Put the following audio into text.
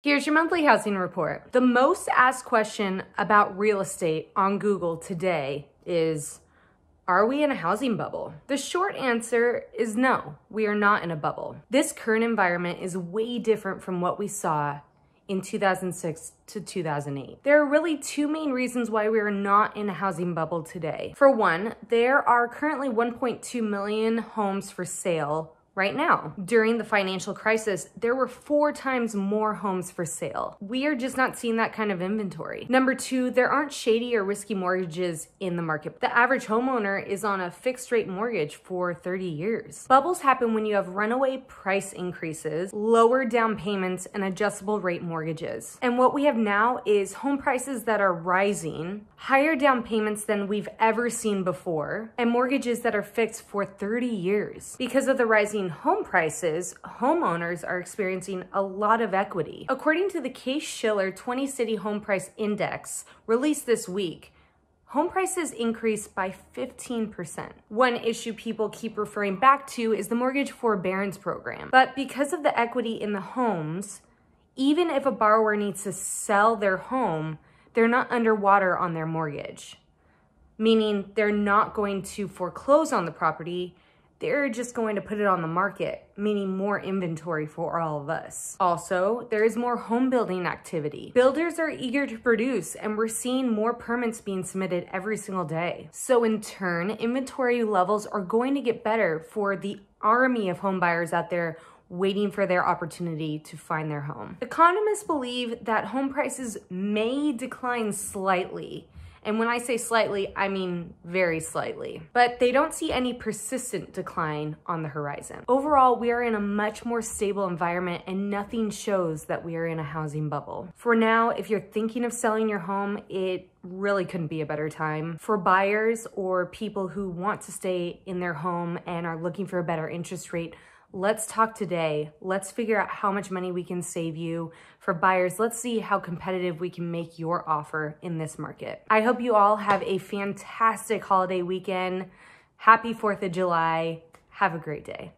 Here's your monthly housing report. The most asked question about real estate on Google today is Are we in a housing bubble? The short answer is no, we are not in a bubble. This current environment is way different from what we saw in 2006 to 2008. There are really two main reasons why we are not in a housing bubble today. For one, there are currently 1.2 million homes for sale right now. During the financial crisis, there were four times more homes for sale. We are just not seeing that kind of inventory. Number two, there aren't shady or risky mortgages in the market. The average homeowner is on a fixed rate mortgage for 30 years. Bubbles happen when you have runaway price increases, lower down payments, and adjustable rate mortgages. And what we have now is home prices that are rising, higher down payments than we've ever seen before, and mortgages that are fixed for 30 years. Because of the rising home prices, homeowners are experiencing a lot of equity. According to the Case-Shiller 20 City Home Price Index, released this week, home prices increased by 15%. One issue people keep referring back to is the mortgage forbearance program. But because of the equity in the homes, even if a borrower needs to sell their home, they're not underwater on their mortgage, meaning they're not going to foreclose on the property, they're just going to put it on the market, meaning more inventory for all of us. Also, there is more home building activity. Builders are eager to produce and we're seeing more permits being submitted every single day. So in turn, inventory levels are going to get better for the army of home buyers out there waiting for their opportunity to find their home. Economists believe that home prices may decline slightly and when I say slightly, I mean very slightly. But they don't see any persistent decline on the horizon. Overall, we are in a much more stable environment and nothing shows that we are in a housing bubble. For now, if you're thinking of selling your home, it really couldn't be a better time. For buyers or people who want to stay in their home and are looking for a better interest rate, Let's talk today. Let's figure out how much money we can save you. For buyers, let's see how competitive we can make your offer in this market. I hope you all have a fantastic holiday weekend. Happy 4th of July. Have a great day.